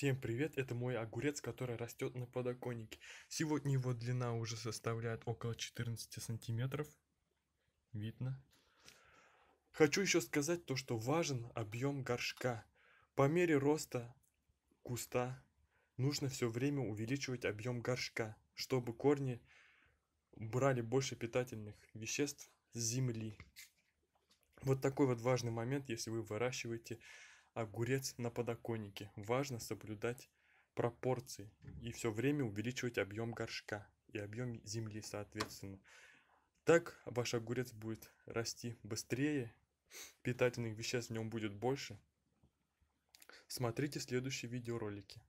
Всем привет, это мой огурец, который растет на подоконнике. Сегодня его длина уже составляет около 14 сантиметров. Видно. Хочу еще сказать то, что важен объем горшка. По мере роста куста нужно все время увеличивать объем горшка, чтобы корни брали больше питательных веществ с земли. Вот такой вот важный момент, если вы выращиваете огурец на подоконнике. Важно соблюдать пропорции и все время увеличивать объем горшка и объем земли соответственно. Так ваш огурец будет расти быстрее, питательных веществ в нем будет больше. Смотрите следующие видеоролики.